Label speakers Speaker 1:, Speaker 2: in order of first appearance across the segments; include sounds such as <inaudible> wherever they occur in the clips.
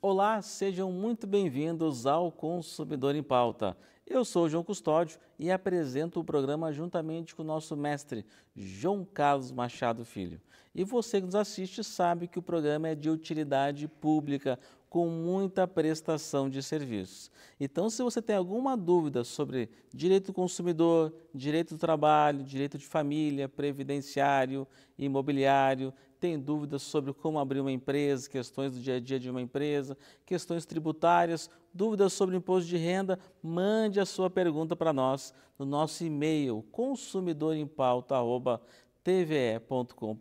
Speaker 1: Olá, sejam muito bem-vindos ao Consumidor em Pauta. Eu sou João Custódio e apresento o programa juntamente com o nosso mestre, João Carlos Machado Filho. E você que nos assiste sabe que o programa é de utilidade pública, com muita prestação de serviços. Então, se você tem alguma dúvida sobre direito do consumidor, direito do trabalho, direito de família, previdenciário, imobiliário, tem dúvidas sobre como abrir uma empresa, questões do dia a dia de uma empresa, questões tributárias, dúvidas sobre imposto de renda, mande a sua pergunta para nós no nosso e-mail consumidorimpauta.com tve.com.br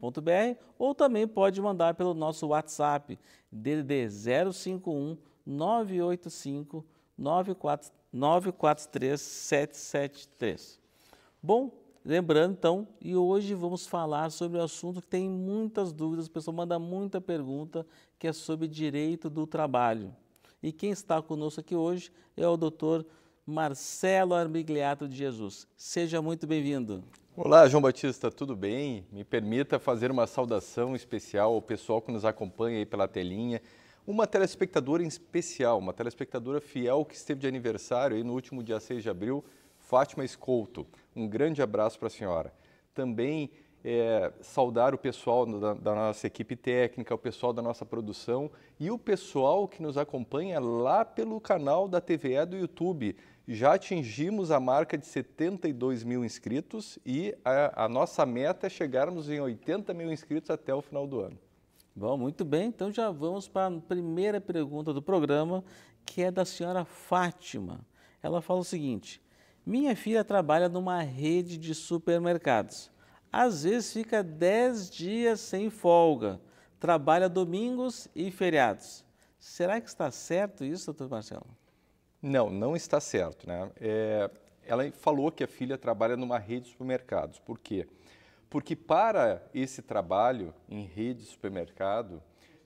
Speaker 1: ou também pode mandar pelo nosso WhatsApp DDD 051 985 943 773. Bom, lembrando então, e hoje vamos falar sobre um assunto que tem muitas dúvidas, o pessoal manda muita pergunta, que é sobre direito do trabalho. E quem está conosco aqui hoje é o doutor Marcelo Armigliato de Jesus. Seja muito bem-vindo. Olá, João Batista, tudo bem? Me permita fazer uma saudação especial ao pessoal que nos
Speaker 2: acompanha aí pela telinha. Uma telespectadora em especial, uma telespectadora fiel que esteve de aniversário aí no último dia 6 de abril, Fátima Escolto. Um grande abraço para a senhora. Também é, saudar o pessoal da, da, nossa equipe técnica, o pessoal da nossa produção e o pessoal que nos acompanha lá pelo canal da TVE do YouTube já atingimos a marca de 72 mil inscritos e
Speaker 1: a, a, nossa meta é chegarmos em 80 mil inscritos até o final do ano. Bom, muito bem, então já vamos para a primeira pergunta do programa, que é da senhora Fátima. Ela fala o seguinte: Minha filha trabalha numa rede de supermercados. Às vezes fica 10 dias sem folga, trabalha domingos e feriados. Será que está certo isso, doutor Marcelo?
Speaker 2: Não, não está certo. Né? É, ela falou que a filha trabalha numa rede de supermercados. Por quê? Porque para esse trabalho em rede de supermercado,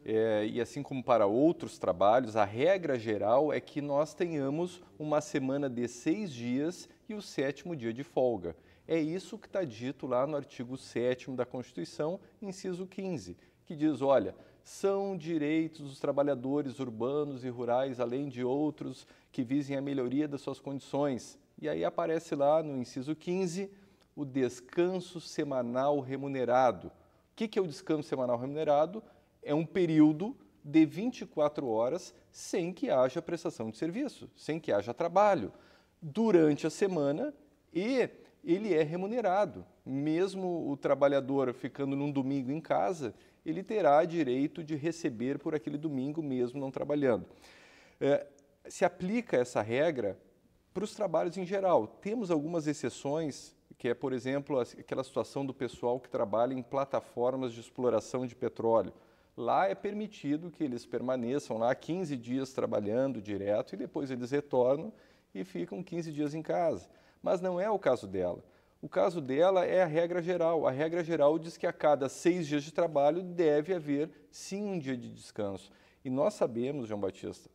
Speaker 2: é, e assim como para outros trabalhos, a regra geral é que nós tenhamos uma semana de seis dias e o sétimo dia de folga. É isso que está dito lá no artigo 7 da Constituição, inciso 15, que diz: olha, são direitos dos trabalhadores urbanos e rurais, além de outros que visem a melhoria das suas condições. E aí aparece lá no inciso 15 o descanso semanal remunerado. O que é o descanso semanal remunerado? É um período de 24 horas sem que haja prestação de serviço, sem que haja trabalho, durante a semana e ele é remunerado. Mesmo o trabalhador ficando num domingo em casa, ele terá direito de receber por aquele domingo mesmo não trabalhando. É, se aplica essa regra para os trabalhos em geral. Temos algumas exceções, que é, por exemplo, aquela situação do pessoal que trabalha em plataformas de exploração de petróleo. Lá é permitido que eles permaneçam lá 15 dias trabalhando direto e depois eles retornam e ficam 15 dias em casa. Mas não é o caso dela. O caso dela é a regra geral. A regra geral diz que a cada seis dias de trabalho deve haver sim um dia de descanso. E nós sabemos, João Batista,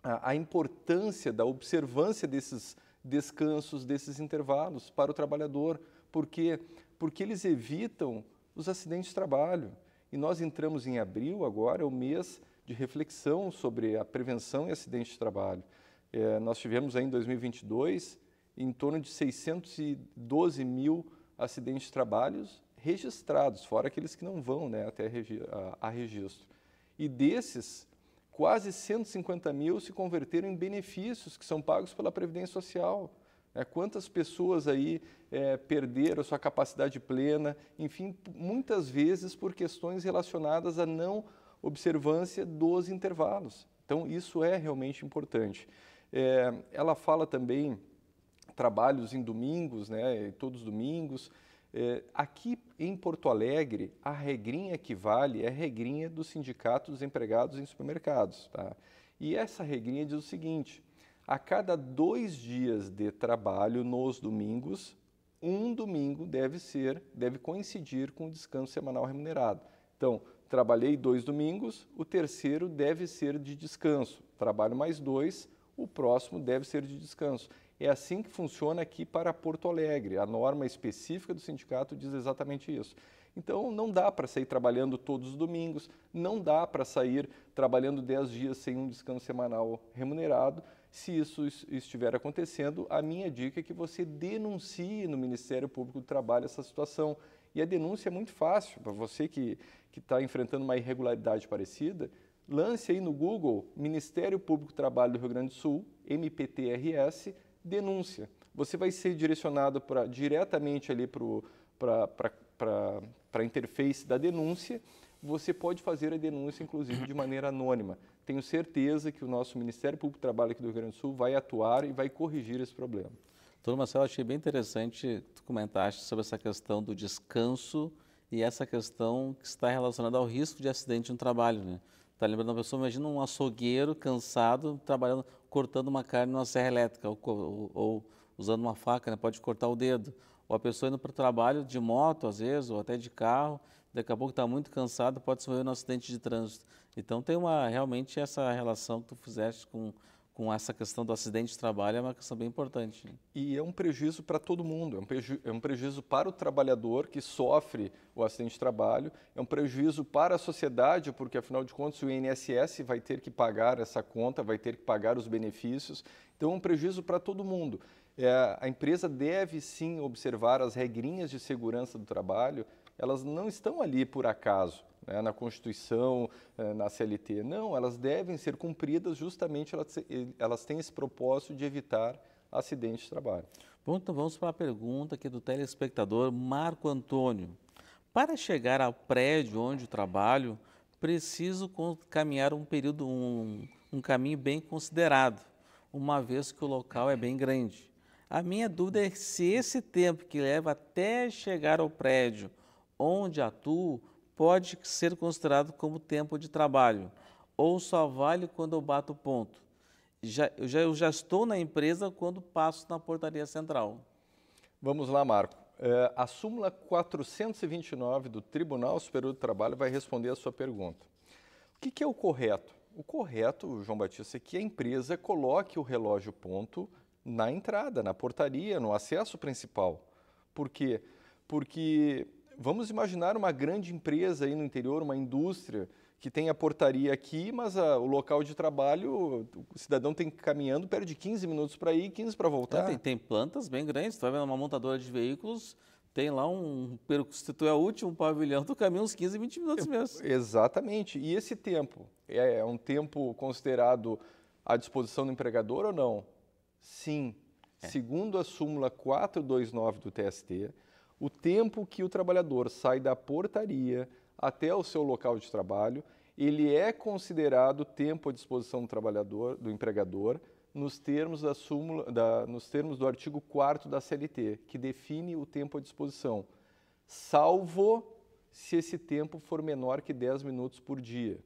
Speaker 2: a, a importância da observância desses descansos, desses intervalos para o trabalhador. Por quê? Porque eles evitam os acidentes de trabalho. E nós entramos em abril agora, é o mês de reflexão sobre a prevenção e acidentes de trabalho. É, nós tivemos aí em 2022 em torno de 612 mil acidentes de trabalho registrados, fora aqueles que não vão né, até a, a registro. E desses, quase 150 mil se converteram em benefícios que são pagos pela Previdência Social. É, quantas pessoas aí é, perderam a sua capacidade plena, enfim, muitas vezes por questões relacionadas à não observância dos intervalos. Então, isso é realmente importante. É, ela fala também trabalhos em domingos, né, todos os domingos. É, aqui em Porto Alegre, a regrinha que vale é a regrinha do Sindicato dos Empregados em Supermercados. Tá? E essa regrinha diz o seguinte: a cada dois dias de trabalho nos domingos, um domingo deve ser, deve coincidir com o descanso semanal remunerado. Então, trabalhei dois domingos, o terceiro deve ser de descanso. Trabalho mais dois, o próximo deve ser de descanso. É assim que funciona aqui para Porto Alegre. A norma específica do sindicato diz exatamente isso. Então, não dá para sair trabalhando todos os domingos, não dá para sair trabalhando 10 dias sem um descanso semanal remunerado. Se isso estiver acontecendo, a minha dica é que você denuncie no Ministério Público do Trabalho essa situação. E a denúncia é muito fácil. Para você que está enfrentando uma irregularidade parecida, lance aí no Google Ministério Público do Trabalho do Rio Grande do Sul, MPTRS, denúncia. Você vai ser direcionado pra, diretamente ali para a interface da denúncia. Você pode fazer a denúncia, inclusive, de maneira anônima. Tenho certeza que o nosso Ministério Público do Trabalho aqui do Rio Grande do Sul vai atuar
Speaker 1: e vai corrigir esse problema. Doutor Marcelo, achei bem interessante tu comentaste sobre essa questão do descanso e essa questão que está relacionada ao risco de acidente no trabalho, né? Tá lembrando a pessoa, imagina um açougueiro cansado, trabalhando cortando uma carne numa serra elétrica ou, ou, ou usando uma faca, né? pode cortar o dedo. Ou a pessoa indo para o trabalho de moto, às vezes, ou até de carro, daqui a pouco está muito cansado, pode se envolver num acidente de trânsito. Então tem uma realmente essa relação que tu fizeste com com essa questão do acidente de trabalho é uma questão bem importante. Né?
Speaker 2: E é um prejuízo para todo mundo, é um, é um prejuízo para o trabalhador que sofre o acidente de trabalho, é um prejuízo para a sociedade, porque afinal de contas o INSS vai ter que pagar essa conta, vai ter que pagar os benefícios, então é um prejuízo para todo mundo. É, a empresa deve sim observar as regrinhas de segurança do trabalho, elas não estão ali por acaso, né, na Constituição, eh, na CLT. Não, elas devem ser cumpridas justamente, elas, elas têm esse propósito de
Speaker 1: evitar acidentes de trabalho. Bom, então vamos para a pergunta aqui do telespectador Marco Antônio. Para chegar ao prédio onde trabalho, preciso caminhar um período, um, um caminho bem considerado, uma vez que o local é bem grande. A minha dúvida é se esse tempo que leva até chegar ao prédio onde atuo pode ser considerado como tempo de trabalho, ou só vale quando eu bato ponto. Já, eu, já, eu já estou na empresa quando passo na portaria central. Vamos lá, Marco. É, a súmula
Speaker 2: 429 do Tribunal Superior do Trabalho vai responder a sua pergunta. O que, que é o correto? O correto, João Batista, é que a empresa coloque o relógio ponto na entrada, na portaria, no acesso principal. Por quê? Porque Vamos imaginar uma grande empresa aí no interior, uma indústria que tem a portaria aqui, mas a, o local de trabalho, o cidadão tem que ir caminhando, perde 15 minutos
Speaker 1: para ir e 15 para voltar. É, tem, tem, plantas bem grandes, tu vai vendo uma montadora de veículos, tem lá um, se tu é o um pavilhão, tu caminha uns 15, 20 minutos mesmo.
Speaker 2: Exatamente. E esse tempo, é, é um tempo considerado à disposição do empregador ou não? Sim. É. Segundo a súmula 429 do TST, o tempo que o trabalhador sai da portaria até o seu local de trabalho, ele é considerado tempo à disposição do trabalhador, do empregador, nos termos da súmula, da, nos termos do artigo 4 da CLT, que define o tempo à disposição, salvo se esse tempo for menor que 10 minutos por dia.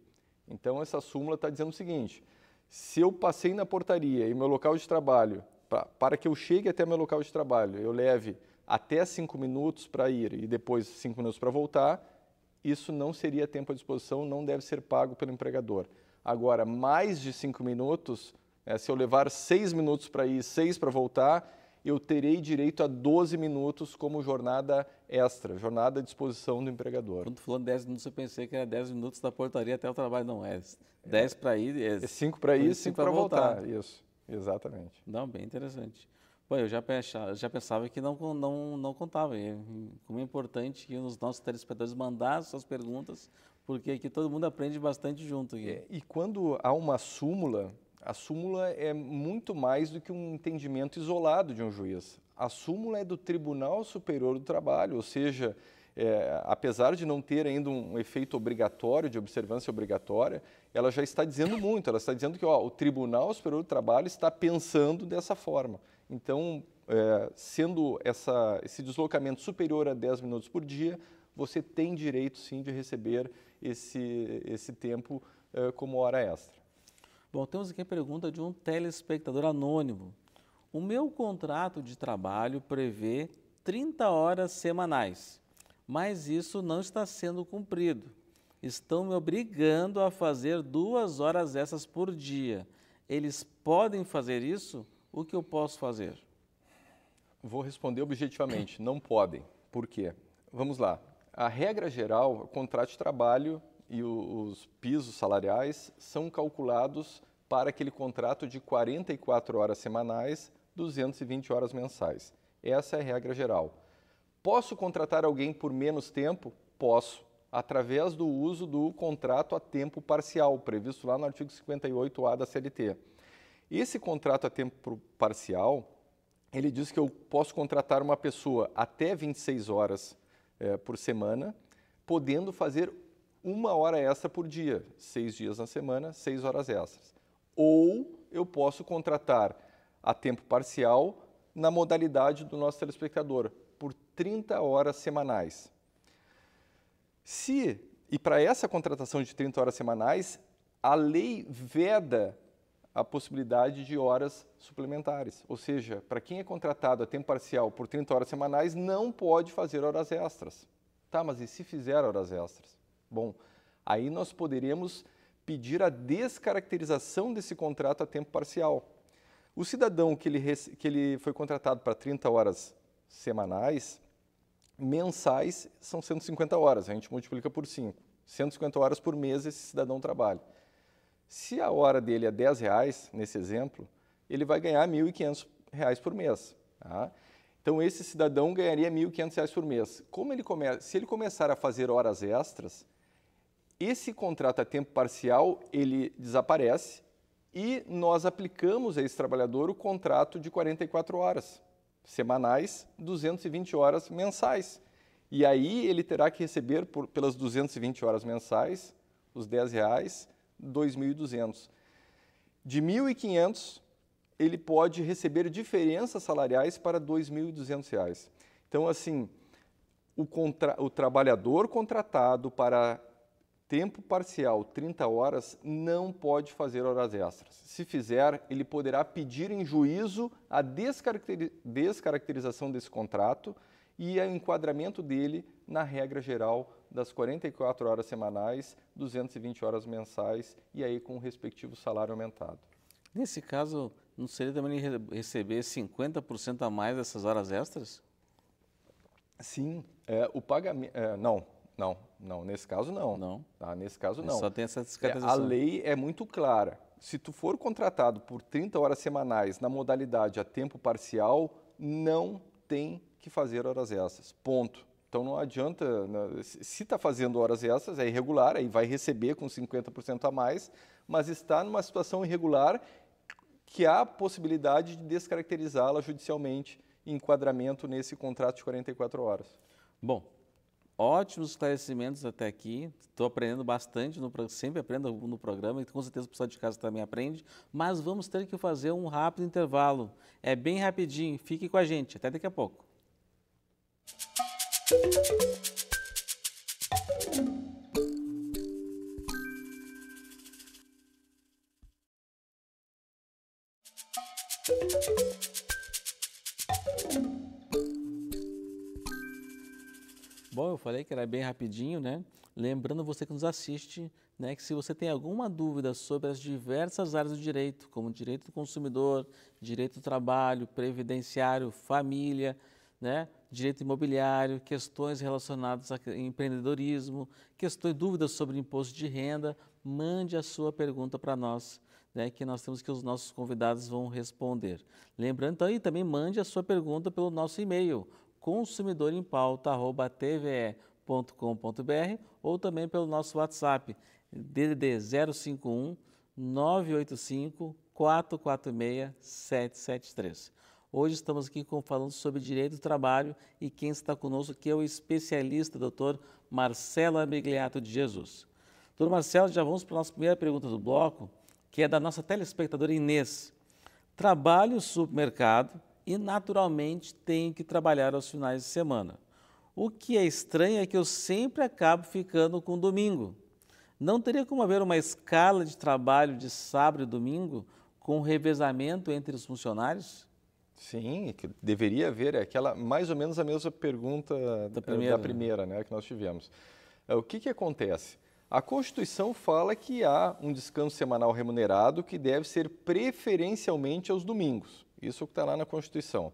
Speaker 2: Então essa súmula está dizendo o seguinte: se eu passei na portaria e meu local de trabalho, pra, para que eu chegue até meu local de trabalho, eu leve até cinco minutos para ir e depois cinco minutos para voltar, isso não seria tempo à disposição, não deve ser pago pelo empregador. Agora, mais de cinco minutos, é, se eu levar seis minutos para ir, seis para voltar, eu terei direito a 12 minutos como jornada
Speaker 1: extra, jornada à disposição do empregador. Quando falando 10 minutos, eu pensei que era 10 minutos da portaria até o trabalho. Não, é 10 para é é ir. e 5 para ir, 5 para voltar. Isso, exatamente. Não, bem interessante. Bom, eu já pensava, já pensava que não, não, não contava. E como é importante que os nossos telespectadores mandassem suas perguntas, porque aqui todo mundo aprende bastante junto. É,
Speaker 2: e quando há uma súmula, a súmula é muito mais do que um entendimento isolado de um juiz. A súmula é do Tribunal Superior do Trabalho, ou seja, é, apesar de não ter ainda um efeito obrigatório, de observância obrigatória, ela já está dizendo muito. Ela está dizendo que ó, o Tribunal Superior do Trabalho está pensando dessa forma. Então, é, sendo essa, esse deslocamento superior a 10 minutos por dia, você tem direito sim de receber esse, esse tempo
Speaker 1: é, como hora extra. Bom, temos aqui a pergunta de um telespectador anônimo. O meu contrato de trabalho prevê 30 horas semanais, mas isso não está sendo cumprido. Estão me obrigando a fazer duas horas essas por dia. Eles podem fazer isso? o que eu posso fazer? Vou responder objetivamente,
Speaker 2: não podem. Por quê? Vamos lá. A regra geral, o contrato de trabalho e os pisos salariais são calculados para aquele contrato de 44 horas semanais, 220 horas mensais. Essa é a regra geral. Posso contratar alguém por menos tempo? Posso, através do uso do contrato a tempo parcial, previsto lá no artigo 58A da CLT. Esse contrato a tempo parcial, ele diz que eu posso contratar uma pessoa até 26 horas eh, por semana, podendo fazer uma hora extra por dia, seis dias na semana, seis horas extras. Ou eu posso contratar a tempo parcial na modalidade do nosso telespectador, por 30 horas semanais. Se, e para essa contratação de 30 horas semanais, a lei veda a possibilidade de horas suplementares. Ou seja, para quem é contratado a tempo parcial por 30 horas semanais, não pode fazer horas extras. Tá, mas e se fizer horas extras? Bom, aí nós poderíamos pedir a descaracterização desse contrato a tempo parcial. O cidadão que ele, que ele foi contratado para 30 horas semanais, mensais são 150 horas, a gente multiplica por 5. 150 horas por mês esse cidadão trabalha. Se a hora dele é 10 reais, nesse exemplo, ele vai ganhar 1.500 reais por mês. Tá? Então, esse cidadão ganharia 1.500 reais por mês. Como ele come... Se ele começar a fazer horas extras, esse contrato a tempo parcial, ele desaparece e nós aplicamos a esse trabalhador o contrato de 44 horas semanais, 220 horas mensais. E aí ele terá que receber por, pelas 220 horas mensais os 10 reais 2.200. De 1.500, ele pode receber diferenças salariais para R$ 2.200. Então, assim, o, contra... o trabalhador contratado para tempo parcial, 30 horas, não pode fazer horas extras. Se fizer, ele poderá pedir em juízo a descaracteri... descaracterização desse contrato e o enquadramento dele na regra geral das 44 horas semanais, 220 horas
Speaker 1: mensais e aí com o respectivo salário aumentado. Nesse caso, não seria também receber 50% a mais dessas horas extras? Sim, é, o pagamento. É, não, não, não. Nesse caso não. Não. Tá, nesse caso não. Só tem essa descartação. É, a lei
Speaker 2: é muito clara. Se tu for contratado por 30 horas semanais na modalidade a tempo parcial, não tem que fazer horas extras. Ponto. Então não adianta, né? se está fazendo horas extras, é irregular, aí vai receber com 50% a mais, mas está numa situação irregular que há possibilidade de descaracterizá-la judicialmente em enquadramento nesse contrato de 44 horas.
Speaker 1: Bom, ótimos esclarecimentos até aqui. Estou aprendendo bastante, no, sempre aprendo no programa e com certeza o pessoal de casa também aprende. Mas vamos ter que fazer um rápido intervalo. É bem rapidinho. Fique com a gente. Até daqui a pouco. Bom, eu falei que era bem rapidinho, né? Lembrando você que nos assiste, né, que se você tem alguma dúvida sobre as diversas áreas do direito, como direito do consumidor, direito do trabalho, previdenciário, família, né, direito imobiliário, questões relacionadas a empreendedorismo, questões, dúvidas sobre imposto de renda, mande a sua pergunta para nós, né, que nós temos que os nossos convidados vão responder. Lembrando então, e também mande a sua pergunta pelo nosso e-mail, consumidorempauta.tve.com.br ou também pelo nosso WhatsApp, DDD 051 985 446 773. Hoje estamos aqui falando sobre direito do trabalho e quem está conosco aqui é o especialista, doutor Marcelo Amigliato de Jesus. Doutor Marcelo, já vamos para a nossa primeira pergunta do bloco, que é da nossa telespectadora Inês. Trabalho supermercado e naturalmente tenho que trabalhar aos finais de semana. O que é estranho é que eu sempre acabo ficando com domingo. Não teria como haver uma escala de trabalho de sábado e domingo com revezamento entre os funcionários? Sim, que
Speaker 2: deveria haver é aquela mais ou menos a mesma pergunta da eh, primeira, da né? primeira né, que nós tivemos. É, o que, que acontece? A Constituição fala que há um descanso semanal remunerado que deve ser preferencialmente aos domingos. Isso que está lá na Constituição.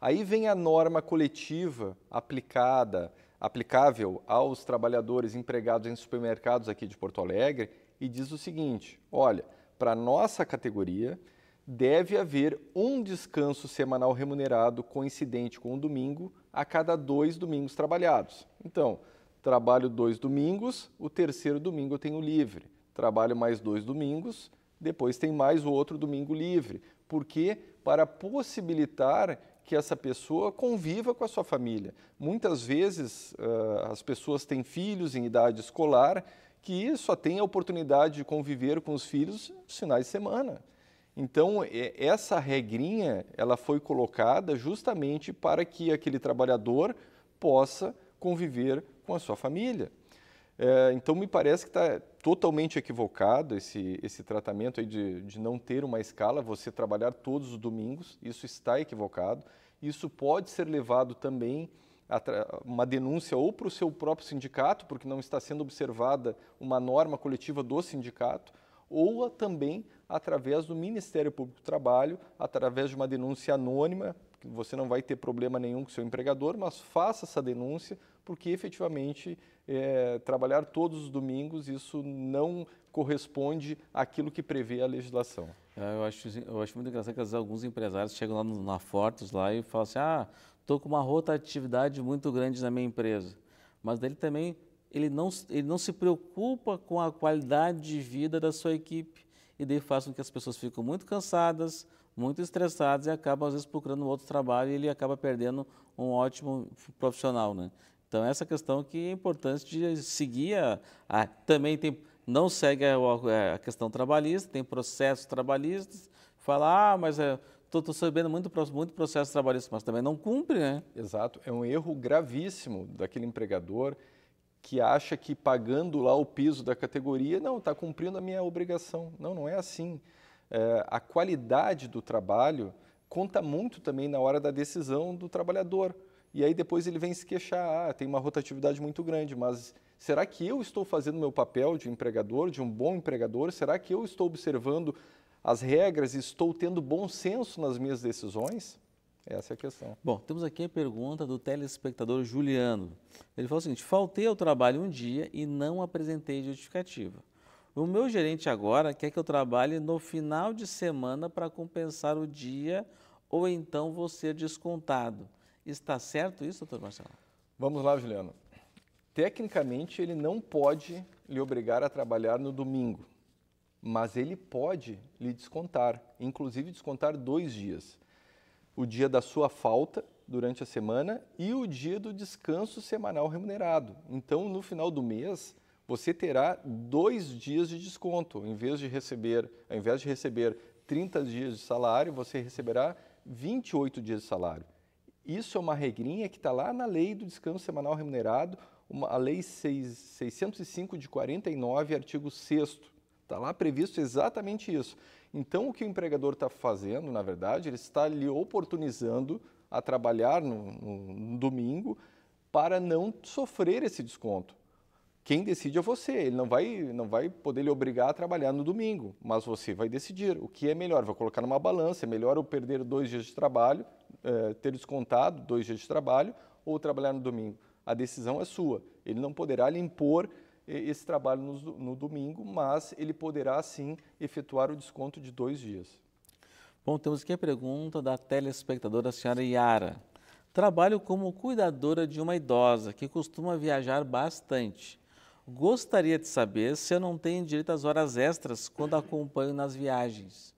Speaker 2: Aí vem a norma coletiva aplicada, aplicável aos trabalhadores empregados em supermercados aqui de Porto Alegre e diz o seguinte: olha, para nossa categoria, deve haver um descanso semanal remunerado coincidente com o um domingo a cada dois domingos trabalhados. Então, trabalho dois domingos, o terceiro domingo eu tenho livre. Trabalho mais dois domingos, depois tem mais o outro domingo livre. Por quê? Para possibilitar que essa pessoa conviva com a sua família. Muitas vezes as pessoas têm filhos em idade escolar que só têm a oportunidade de conviver com os filhos nos finais de semana. Então, essa regrinha, ela foi colocada justamente para que aquele trabalhador possa conviver com a sua família. É, então, me parece que está totalmente equivocado esse, esse tratamento aí de, de não ter uma escala, você trabalhar todos os domingos, isso está equivocado. Isso pode ser levado também uma denúncia ou para o seu próprio sindicato, porque não está sendo observada uma norma coletiva do sindicato, ou também através do Ministério Público do Trabalho, através de uma denúncia anônima, você não vai ter problema nenhum com seu empregador, mas faça essa denúncia, porque efetivamente é, trabalhar todos os domingos, isso não
Speaker 1: corresponde àquilo que prevê a legislação. É, eu acho, eu acho muito engraçado que às vezes alguns empresários chegam lá na Fortes lá e falam assim, ah, estou com uma rotatividade muito grande na minha empresa. Mas dele também ele não, ele não se preocupa com a qualidade de vida da sua equipe e daí faz com que as pessoas ficam muito cansadas, muito estressadas e acabam às vezes procurando um outro trabalho e ele acaba perdendo um ótimo profissional, né? Então essa questão que é importante de seguir a, a também tem não segue a, a, questão trabalhista, tem processos trabalhistas, fala ah, mas estou é, sabendo muito muito processo trabalhista, mas também não cumpre, né? Exato, é um erro gravíssimo daquele
Speaker 2: empregador que acha que pagando lá o piso da categoria, não, está cumprindo a minha obrigação. Não, não é assim. É, a qualidade do trabalho conta muito também na hora da decisão do trabalhador. E aí depois ele vem se queixar, ah, tem uma rotatividade muito grande, mas será que eu estou fazendo meu papel de empregador, de um bom empregador? Será que eu estou observando as regras e estou tendo bom senso nas minhas
Speaker 1: decisões? Essa é a questão. Bom, temos aqui a pergunta do telespectador Juliano. Ele falou o seguinte: faltei ao trabalho um dia e não apresentei justificativa. O meu gerente agora quer que eu trabalhe no final de semana para compensar o dia ou então vou ser descontado. Está certo isso, doutor Marcelo? Vamos lá, Juliano. Tecnicamente, ele não pode lhe obrigar a trabalhar no domingo,
Speaker 2: mas ele pode lhe descontar, inclusive descontar dois dias o dia da sua falta durante a semana e o dia do descanso semanal remunerado. Então, no final do mês, você terá dois dias de desconto. Em vez de receber, ao invés de receber 30 dias de salário, você receberá 28 dias de salário. Isso é uma regrinha que está lá na lei do descanso semanal remunerado, uma, a lei 6, 605 de 49, artigo 6 Está lá previsto exatamente isso. Então, o que o empregador está fazendo, na verdade, ele está lhe oportunizando a trabalhar no, no, no domingo para não sofrer esse desconto quem decide é você. Ele não vai, não vai poder lhe obrigar a trabalhar no domingo, mas você vai decidir o que é melhor. Vai colocar numa balança: é melhor eu perder dois dias de trabalho, eh, ter descontado dois dias de trabalho, ou trabalhar no domingo. A decisão é sua. Ele não poderá lhe impor esse trabalho no, no domingo, mas ele
Speaker 1: poderá sim efetuar o desconto de dois dias. Bom, temos aqui a pergunta da telespectadora senhora Yara. Trabalho como cuidadora de uma idosa que costuma viajar bastante. Gostaria de saber se eu não tenho direito às horas extras quando acompanho nas viagens.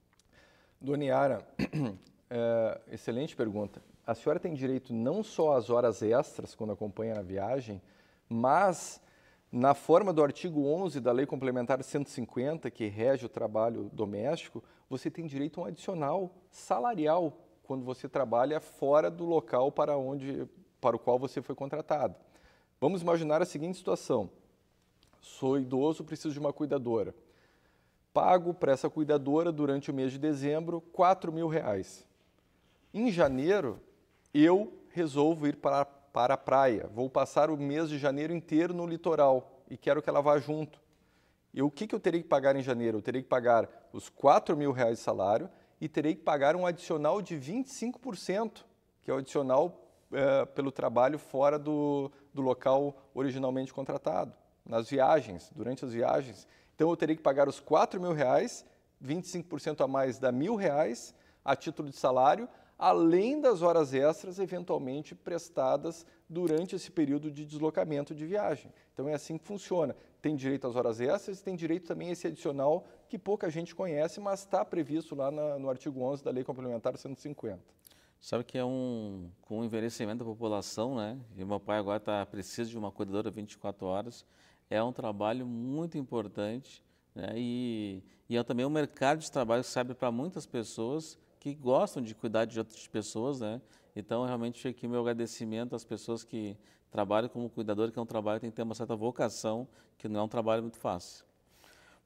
Speaker 2: Dona Yara, <clears throat> é, excelente pergunta. A senhora tem direito não só às horas extras quando acompanha a viagem, mas na forma do artigo 11 da Lei Complementar 150, que rege o trabalho doméstico, você tem direito a um adicional salarial quando você trabalha fora do local para onde para o qual você foi contratado. Vamos imaginar a seguinte situação: sou idoso, preciso de uma cuidadora. Pago para essa cuidadora durante o mês de dezembro R$ mil reais. Em janeiro, eu resolvo ir para, para a praia. Vou passar o mês de janeiro inteiro no litoral e quero que ela vá junto. E o que, que eu terei que pagar em janeiro? Eu terei que pagar os 4 mil reais de salário e terei que pagar um adicional de 25%, que é o adicional é, pelo trabalho fora do, do local originalmente contratado, nas viagens, durante as viagens. Então eu terei que pagar os 4 mil reais, 25% a mais dá mil reais a título de salário, além das horas extras eventualmente prestadas durante esse período de deslocamento de viagem. Então é assim que funciona. Tem direito às horas extras e tem direito também a esse adicional que pouca gente conhece, mas está previsto lá na, no artigo 11 da Lei Complementar 150.
Speaker 1: Sabe que é um, com o envelhecimento da população, né? E meu pai agora tá, precisa de uma cuidadora 24 horas. É um trabalho muito importante, né? E, e é também um mercado de trabalho que sabe para muitas pessoas que gostam de cuidar de outras pessoas, né? Então, realmente, aqui meu agradecimento às pessoas que trabalham como cuidador, que é um trabalho que tem que ter uma certa vocação, que não é um trabalho muito fácil.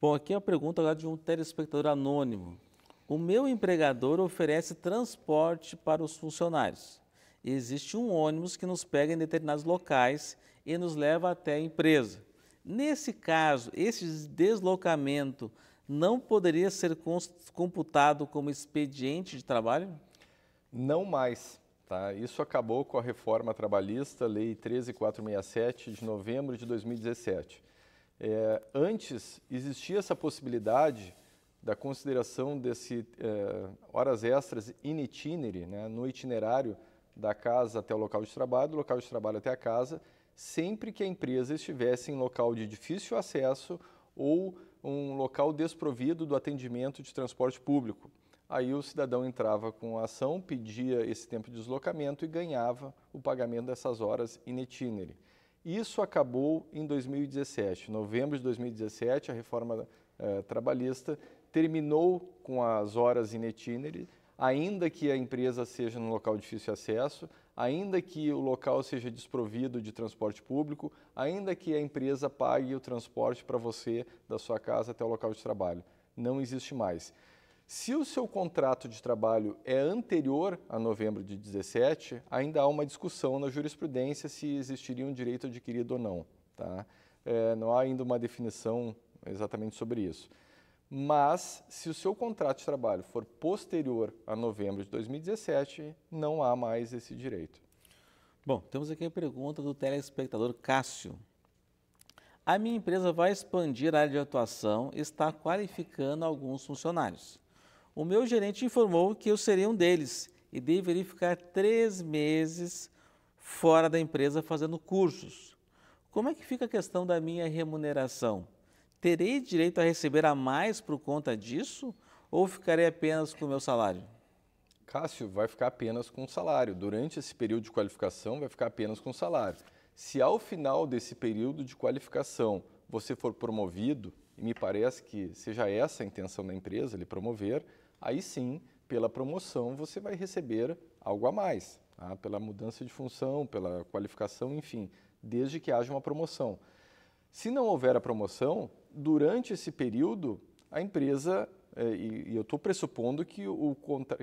Speaker 1: Bom, aqui é a pergunta agora de um telespectador anônimo. O meu empregador oferece transporte para os funcionários. Existe um ônibus que nos pega em determinados locais e nos leva até a empresa. Nesse caso, esse deslocamento não poderia ser computado como expediente de trabalho?
Speaker 2: Não mais. Tá? Isso acabou com a reforma trabalhista, Lei 13467, de novembro de 2017. É, antes, existia essa possibilidade da consideração desse é, horas extras in itinere, né, no itinerário da casa até o local de trabalho, do local de trabalho até a casa, sempre que a empresa estivesse em local de difícil acesso ou um local desprovido do atendimento de transporte público. Aí o cidadão entrava com a ação, pedia esse tempo de deslocamento e ganhava o pagamento dessas horas in itinere. Isso acabou em 2017. Em novembro de 2017, a reforma eh, trabalhista terminou com as horas in itinere, ainda que a empresa seja num local de difícil acesso, ainda que o local seja desprovido de transporte público, ainda que a empresa pague o transporte para você da sua casa até o local de trabalho. Não existe mais. Se o seu contrato de trabalho é anterior a novembro de 17, ainda há uma discussão na jurisprudência se existiria um direito adquirido ou não. Tá? É, não há ainda uma definição exatamente sobre isso. Mas, se o seu contrato de trabalho for posterior a novembro de 2017,
Speaker 1: não há mais esse direito. Bom, temos aqui a pergunta do telespectador Cássio. A minha empresa vai expandir a área de atuação e está qualificando alguns funcionários. O meu gerente informou que eu seria um deles e deveria ficar três meses fora da empresa fazendo cursos. Como é que fica a questão da minha remuneração? terei direito a receber a mais por conta disso ou ficarei apenas com o meu salário? Cássio, vai
Speaker 2: ficar apenas com o salário. Durante esse período de qualificação, vai ficar apenas com o salário. Se ao final desse período de qualificação você for promovido, e me parece que seja essa a intenção da empresa, lhe promover, aí sim, pela promoção, você vai receber algo a mais, tá? pela mudança de função, pela qualificação, enfim, desde que haja uma promoção. Se não houver a promoção, durante esse período, a empresa, é, e, eu estou pressupondo que, o,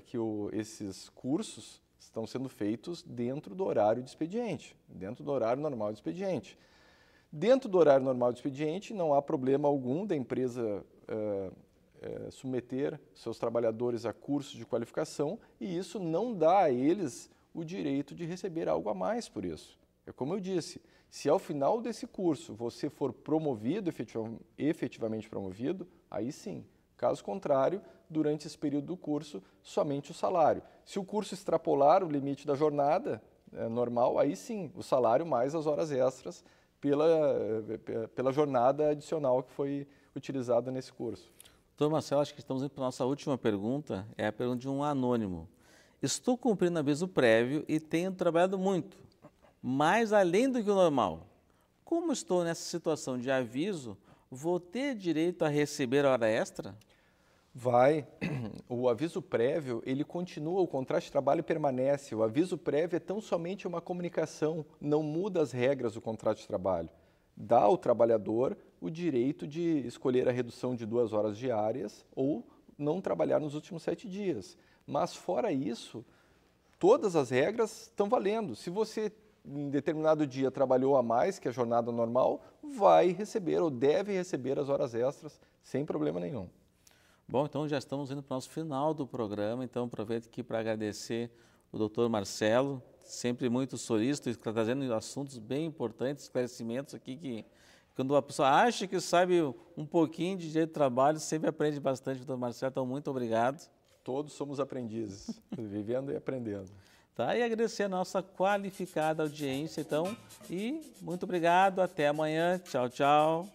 Speaker 2: que o, esses cursos estão sendo feitos dentro do horário de expediente, dentro do horário normal de expediente. Dentro do horário normal de expediente, não há problema algum da empresa é, é, submeter seus trabalhadores a cursos de qualificação e isso não dá a eles o direito de receber algo a mais por isso. É como eu disse, se ao final desse curso você for promovido, efetivamente promovido, aí sim. Caso contrário, durante esse período do curso, somente o salário. Se o curso extrapolar o limite da jornada é normal, aí sim, o salário mais as horas extras pela, eh, pela jornada adicional que foi utilizada nesse curso.
Speaker 1: Doutor Marcelo, acho que estamos indo para a nossa última pergunta, é a pergunta de um anônimo. Estou cumprindo aviso prévio e tenho trabalhado muito mais além do que o normal. Como estou nessa situação de aviso, vou ter direito a receber hora extra?
Speaker 2: Vai. <clears throat> O
Speaker 1: aviso prévio, ele
Speaker 2: continua, o contrato de trabalho permanece. O aviso prévio é tão somente uma comunicação, não muda as regras do contrato de trabalho. Dá ao trabalhador o direito de escolher a redução de duas horas diárias ou não trabalhar nos últimos sete dias. Mas fora isso, todas as regras estão valendo. Se você em determinado dia trabalhou a mais que a jornada normal, vai receber ou deve receber as horas extras sem problema nenhum.
Speaker 1: Bom, então já estamos indo para o nosso final do programa, então aproveito aqui para agradecer o doutor Marcelo, sempre muito solícito, está trazendo assuntos bem importantes, esclarecimentos aqui que quando a pessoa acha que sabe um pouquinho de direito de trabalho, sempre aprende bastante, doutor Marcelo, então muito obrigado. Todos somos aprendizes, <laughs> vivendo e aprendendo. Tá? E agradecer a nossa qualificada audiência, então. E muito obrigado. Até amanhã. Tchau, tchau.